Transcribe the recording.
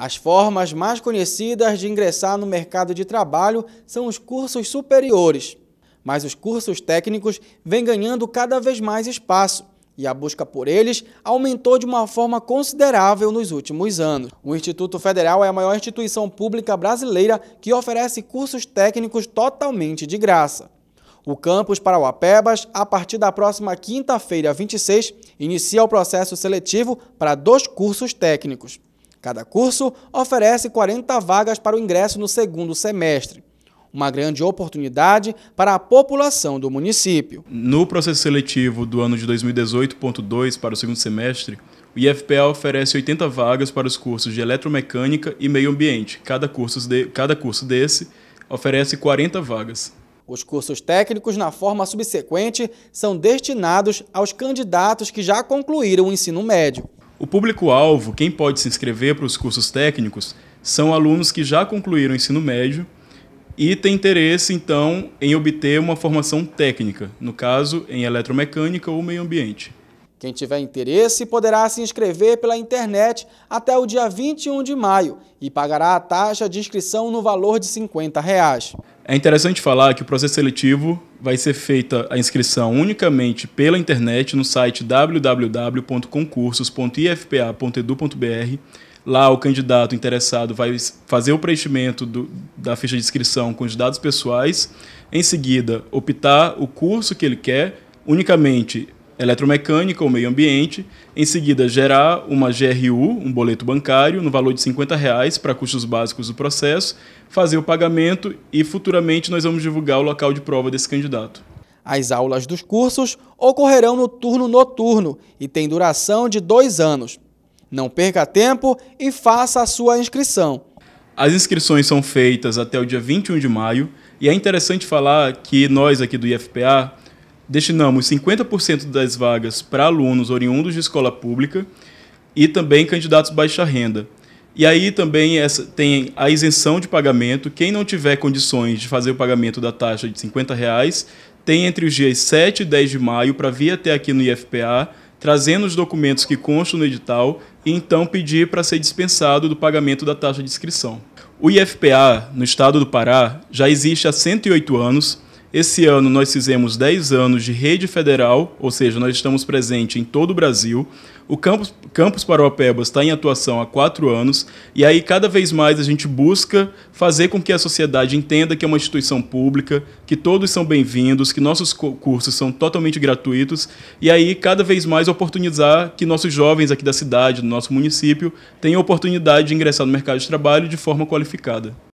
As formas mais conhecidas de ingressar no mercado de trabalho são os cursos superiores, mas os cursos técnicos vêm ganhando cada vez mais espaço e a busca por eles aumentou de uma forma considerável nos últimos anos. O Instituto Federal é a maior instituição pública brasileira que oferece cursos técnicos totalmente de graça. O campus Parauapebas, a partir da próxima quinta-feira, 26, inicia o processo seletivo para dois cursos técnicos. Cada curso oferece 40 vagas para o ingresso no segundo semestre. Uma grande oportunidade para a população do município. No processo seletivo do ano de 2018.2 para o segundo semestre, o IFPA oferece 80 vagas para os cursos de eletromecânica e meio ambiente. Cada curso, de, cada curso desse oferece 40 vagas. Os cursos técnicos, na forma subsequente, são destinados aos candidatos que já concluíram o ensino médio. O público-alvo, quem pode se inscrever para os cursos técnicos, são alunos que já concluíram o ensino médio e têm interesse, então, em obter uma formação técnica, no caso, em eletromecânica ou meio ambiente. Quem tiver interesse poderá se inscrever pela internet até o dia 21 de maio e pagará a taxa de inscrição no valor de R$ 50. Reais. É interessante falar que o processo seletivo vai ser feita a inscrição unicamente pela internet no site www.concursos.ifpa.edu.br. Lá o candidato interessado vai fazer o preenchimento do, da ficha de inscrição com os dados pessoais, em seguida optar o curso que ele quer, unicamente eletromecânica ou meio ambiente, em seguida gerar uma GRU, um boleto bancário, no valor de 50 reais para custos básicos do processo, fazer o pagamento e futuramente nós vamos divulgar o local de prova desse candidato. As aulas dos cursos ocorrerão no turno noturno e têm duração de dois anos. Não perca tempo e faça a sua inscrição. As inscrições são feitas até o dia 21 de maio e é interessante falar que nós aqui do IFPA destinamos 50% das vagas para alunos oriundos de escola pública e também candidatos baixa renda. E aí também essa, tem a isenção de pagamento. Quem não tiver condições de fazer o pagamento da taxa de 50 reais, tem entre os dias 7 e 10 de maio para vir até aqui no IFPA, trazendo os documentos que constam no edital e então pedir para ser dispensado do pagamento da taxa de inscrição. O IFPA, no estado do Pará, já existe há 108 anos esse ano nós fizemos 10 anos de rede federal, ou seja, nós estamos presentes em todo o Brasil. O Campus, Campus está em atuação há quatro anos, e aí cada vez mais a gente busca fazer com que a sociedade entenda que é uma instituição pública, que todos são bem-vindos, que nossos cursos são totalmente gratuitos, e aí cada vez mais oportunizar que nossos jovens aqui da cidade, do nosso município, tenham oportunidade de ingressar no mercado de trabalho de forma qualificada.